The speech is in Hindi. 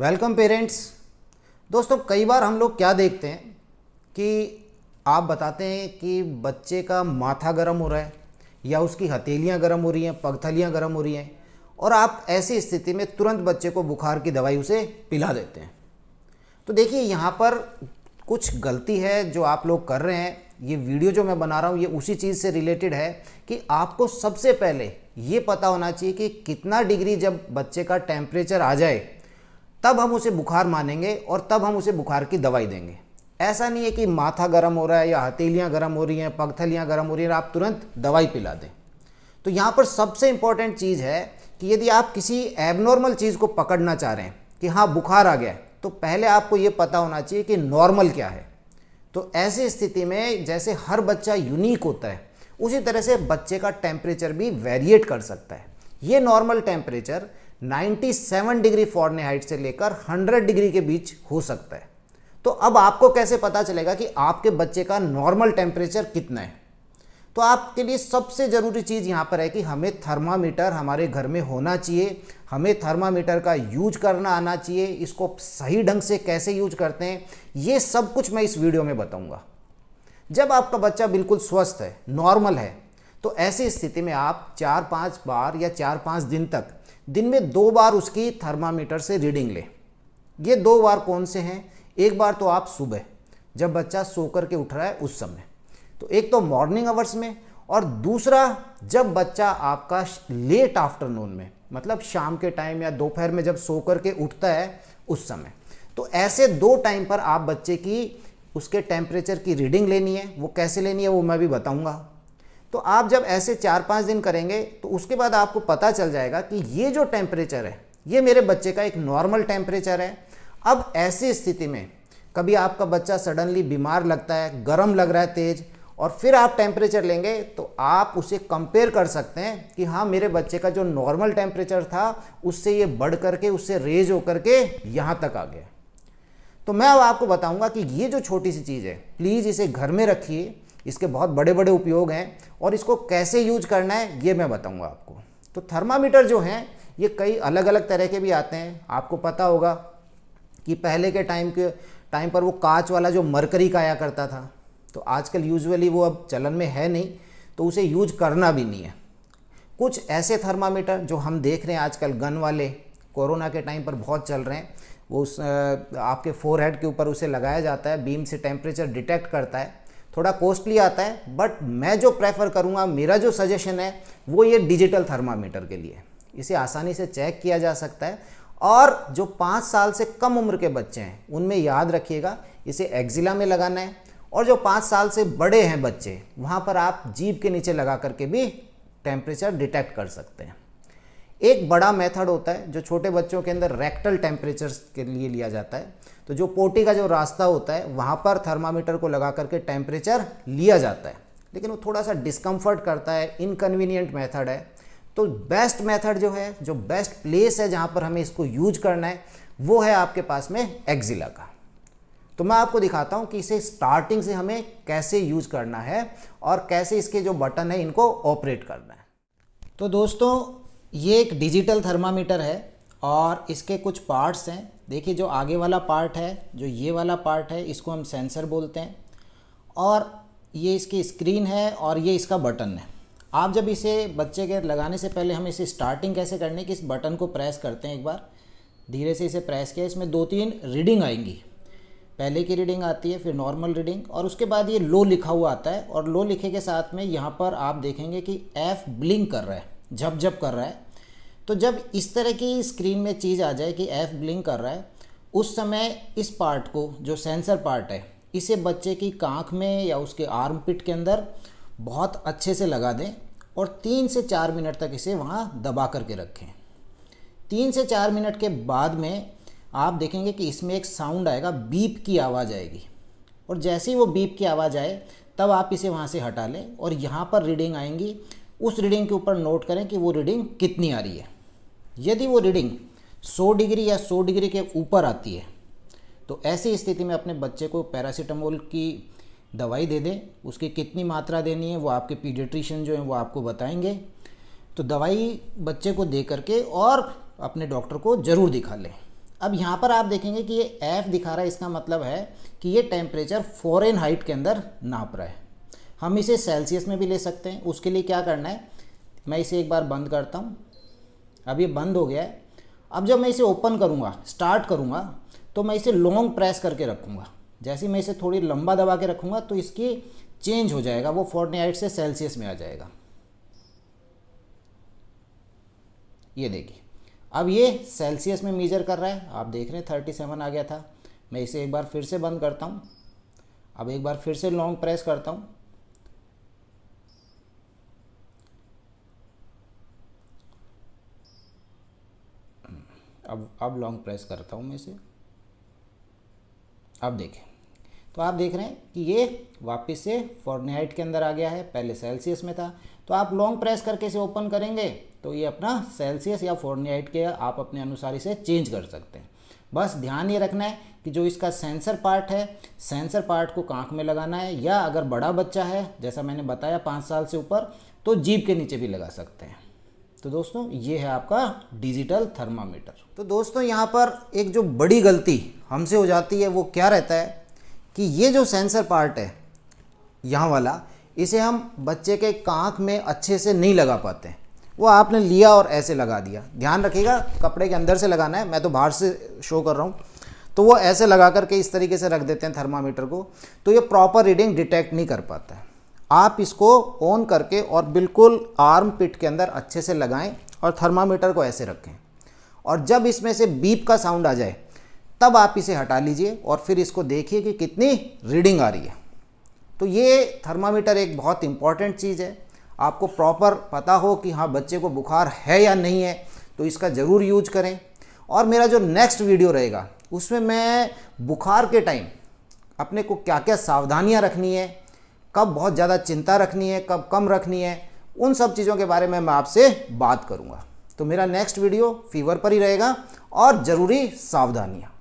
वेलकम पेरेंट्स दोस्तों कई बार हम लोग क्या देखते हैं कि आप बताते हैं कि बच्चे का माथा गर्म हो रहा है या उसकी हथेलियाँ गर्म हो रही हैं पगथलियाँ गर्म हो रही हैं और आप ऐसी स्थिति में तुरंत बच्चे को बुखार की दवाई उसे पिला देते हैं तो देखिए यहाँ पर कुछ गलती है जो आप लोग कर रहे हैं ये वीडियो जो मैं बना रहा हूँ ये उसी चीज़ से रिलेटेड है कि आपको सबसे पहले ये पता होना चाहिए कि कितना डिग्री जब बच्चे का टेम्परेचर आ जाए तब हम उसे बुखार मानेंगे और तब हम उसे बुखार की दवाई देंगे ऐसा नहीं है कि माथा गर्म हो रहा है या हथेलियाँ गर्म हो रही हैं पगथलियाँ गर्म हो रही हैं आप तुरंत दवाई पिला दें तो यहाँ पर सबसे इंपॉर्टेंट चीज़ है कि यदि आप किसी एबनॉर्मल चीज़ को पकड़ना चाह रहे हैं कि हाँ बुखार आ गया है तो पहले आपको ये पता होना चाहिए कि नॉर्मल क्या है तो ऐसी स्थिति में जैसे हर बच्चा यूनिक होता है उसी तरह से बच्चे का टेम्परेचर भी वेरिएट कर सकता है ये नॉर्मल टेम्परेचर 97 डिग्री फॉरनहाइट से लेकर 100 डिग्री के बीच हो सकता है तो अब आपको कैसे पता चलेगा कि आपके बच्चे का नॉर्मल टेम्परेचर कितना है तो आपके लिए सबसे ज़रूरी चीज़ यहाँ पर है कि हमें थर्मामीटर हमारे घर में होना चाहिए हमें थर्मामीटर का यूज करना आना चाहिए इसको सही ढंग से कैसे यूज करते हैं ये सब कुछ मैं इस वीडियो में बताऊँगा जब आपका बच्चा बिल्कुल स्वस्थ है नॉर्मल है तो ऐसी स्थिति में आप चार पाँच बार या चार पाँच दिन तक दिन में दो बार उसकी थर्मामीटर से रीडिंग लें ये दो बार कौन से हैं एक बार तो आप सुबह जब बच्चा सो कर के उठ रहा है उस समय तो एक तो मॉर्निंग आवर्स में और दूसरा जब बच्चा आपका लेट आफ्टरनून में मतलब शाम के टाइम या दोपहर में जब सो कर के उठता है उस समय तो ऐसे दो टाइम पर आप बच्चे की उसके टेम्परेचर की रीडिंग लेनी है वो कैसे लेनी है वो मैं भी बताऊंगा तो आप जब ऐसे चार पाँच दिन करेंगे तो उसके बाद आपको पता चल जाएगा कि ये जो टेम्परेचर है ये मेरे बच्चे का एक नॉर्मल टेम्परेचर है अब ऐसी स्थिति में कभी आपका बच्चा सडनली बीमार लगता है गर्म लग रहा है तेज और फिर आप टेम्परेचर लेंगे तो आप उसे कंपेयर कर सकते हैं कि हाँ मेरे बच्चे का जो नॉर्मल टेम्परेचर था उससे ये बढ़ करके उससे रेज होकर के यहाँ तक आ गया तो मैं अब आपको बताऊंगा कि ये जो छोटी सी चीज़ है प्लीज़ इसे घर में रखिए इसके बहुत बड़े बड़े उपयोग हैं और इसको कैसे यूज करना है ये मैं बताऊंगा आपको तो थर्मामीटर जो हैं ये कई अलग अलग तरह के भी आते हैं आपको पता होगा कि पहले के टाइम के टाइम पर वो कांच वाला जो मरकरी का आया करता था तो आजकल यूजुअली वो अब चलन में है नहीं तो उसे यूज करना भी नहीं है कुछ ऐसे थर्मामीटर जो हम देख रहे हैं आजकल गन वाले कोरोना के टाइम पर बहुत चल रहे हैं वो उस आपके फोरहेड के ऊपर उसे लगाया जाता है बीम से टेम्परेचर डिटेक्ट करता है थोड़ा कॉस्टली आता है बट मैं जो प्रेफर करूँगा मेरा जो सजेशन है वो ये डिजिटल थर्मामीटर के लिए इसे आसानी से चेक किया जा सकता है और जो पाँच साल से कम उम्र के बच्चे हैं उनमें याद रखिएगा इसे एक्जिला में लगाना है और जो पाँच साल से बड़े हैं बच्चे वहाँ पर आप जीप के नीचे लगा करके भी टेम्परेचर डिटेक्ट कर सकते हैं एक बड़ा मेथड होता है जो छोटे बच्चों के अंदर रेक्टल टेम्परेचर के लिए लिया जाता है तो जो पोटी का जो रास्ता होता है वहाँ पर थर्मामीटर को लगा करके टेम्परेचर लिया जाता है लेकिन वो थोड़ा सा डिस्कम्फर्ट करता है इनकन्वीनियंट मेथड है तो बेस्ट मेथड जो है जो बेस्ट प्लेस है जहाँ पर हमें इसको यूज करना है वो है आपके पास में एक्जिला का तो मैं आपको दिखाता हूँ कि इसे स्टार्टिंग से हमें कैसे यूज करना है और कैसे इसके जो बटन है इनको ऑपरेट करना है तो दोस्तों ये एक डिजिटल थर्मामीटर है और इसके कुछ पार्ट्स हैं देखिए जो आगे वाला पार्ट है जो ये वाला पार्ट है इसको हम सेंसर बोलते हैं और ये इसकी स्क्रीन है और ये इसका बटन है आप जब इसे बच्चे के लगाने से पहले हम इसे स्टार्टिंग कैसे करने कि इस बटन को प्रेस करते हैं एक बार धीरे से इसे प्रेस किया इसमें दो तीन रीडिंग आएंगी पहले की रीडिंग आती है फिर नॉर्मल रीडिंग और उसके बाद ये लो लिखा हुआ आता है और लो लिखे के साथ में यहाँ पर आप देखेंगे कि एफ़ ब्लिंक कर रहा है जब कर रहा है तो जब इस तरह की स्क्रीन में चीज़ आ जाए कि एफ ब्लिंक कर रहा है उस समय इस पार्ट को जो सेंसर पार्ट है इसे बच्चे की कांख में या उसके आर्म पिट के अंदर बहुत अच्छे से लगा दें और तीन से चार मिनट तक इसे वहाँ दबा करके रखें तीन से चार मिनट के बाद में आप देखेंगे कि इसमें एक साउंड आएगा बीप की आवाज़ आएगी और जैसे ही वो बीप की आवाज़ आए तब आप इसे वहाँ से हटा लें और यहाँ पर रीडिंग आएंगी उस रीडिंग के ऊपर नोट करें कि वो रीडिंग कितनी आ रही है यदि वो रीडिंग 100 डिग्री या 100 डिग्री के ऊपर आती है तो ऐसी स्थिति में अपने बच्चे को पैरासीटामोल की दवाई दे दें उसकी कितनी मात्रा देनी है वो आपके पीडियट्रिशियन जो हैं वो आपको बताएंगे तो दवाई बच्चे को दे करके और अपने डॉक्टर को ज़रूर दिखा लें अब यहाँ पर आप देखेंगे कि ये एफ़ दिखा रहा है इसका मतलब है कि ये टेम्परेचर फॉरेन हाइट के अंदर नाप रहा है हम इसे सेल्सियस में भी ले सकते हैं उसके लिए क्या करना है मैं इसे एक बार बंद करता हूँ अब ये बंद हो गया है अब जब मैं इसे ओपन करूँगा स्टार्ट करूँगा तो मैं इसे लॉन्ग प्रेस करके रखूँगा जैसे मैं इसे थोड़ी लंबा दबा के रखूँगा तो इसकी चेंज हो जाएगा वो फोर्टनाइट से सेल्सियस में आ जाएगा ये देखिए अब ये सेल्सियस में मीजर कर रहा है आप देख रहे हैं थर्टी सेवन आ गया था मैं इसे एक बार फिर से बंद करता हूँ अब एक बार फिर से लॉन्ग प्रेस करता हूँ अब अब लॉन्ग प्रेस करता हूँ मैं इसे अब देखें तो आप देख रहे हैं कि ये वापस से फॉरनहाइट के अंदर आ गया है पहले सेल्सियस में था तो आप लॉन्ग प्रेस करके इसे ओपन करेंगे तो ये अपना सेल्सियस या फॉरनहाइट के आप अपने अनुसार इसे चेंज कर सकते हैं बस ध्यान ये रखना है कि जो इसका सेंसर पार्ट है सेंसर पार्ट को कांख में लगाना है या अगर बड़ा बच्चा है जैसा मैंने बताया पाँच साल से ऊपर तो जीप के नीचे भी लगा सकते हैं तो दोस्तों ये है आपका डिजिटल थर्मामीटर तो दोस्तों यहाँ पर एक जो बड़ी गलती हमसे हो जाती है वो क्या रहता है कि ये जो सेंसर पार्ट है यहाँ वाला इसे हम बच्चे के कांख में अच्छे से नहीं लगा पाते वो आपने लिया और ऐसे लगा दिया ध्यान रखिएगा कपड़े के अंदर से लगाना है मैं तो बाहर से शो कर रहा हूँ तो वो ऐसे लगा करके इस तरीके से रख देते हैं थर्मामीटर को तो ये प्रॉपर रीडिंग डिटेक्ट नहीं कर पाता है आप इसको ऑन करके और बिल्कुल आर्म पिट के अंदर अच्छे से लगाएं और थर्मामीटर को ऐसे रखें और जब इसमें से बीप का साउंड आ जाए तब आप इसे हटा लीजिए और फिर इसको देखिए कि कितनी रीडिंग आ रही है तो ये थर्मामीटर एक बहुत इंपॉर्टेंट चीज़ है आपको प्रॉपर पता हो कि हाँ बच्चे को बुखार है या नहीं है तो इसका ज़रूर यूज करें और मेरा जो नेक्स्ट वीडियो रहेगा उसमें मैं बुखार के टाइम अपने को क्या क्या सावधानियाँ रखनी है कब बहुत ज़्यादा चिंता रखनी है कब कम रखनी है उन सब चीज़ों के बारे में मैं आपसे बात करूँगा तो मेरा नेक्स्ट वीडियो फीवर पर ही रहेगा और ज़रूरी सावधानियाँ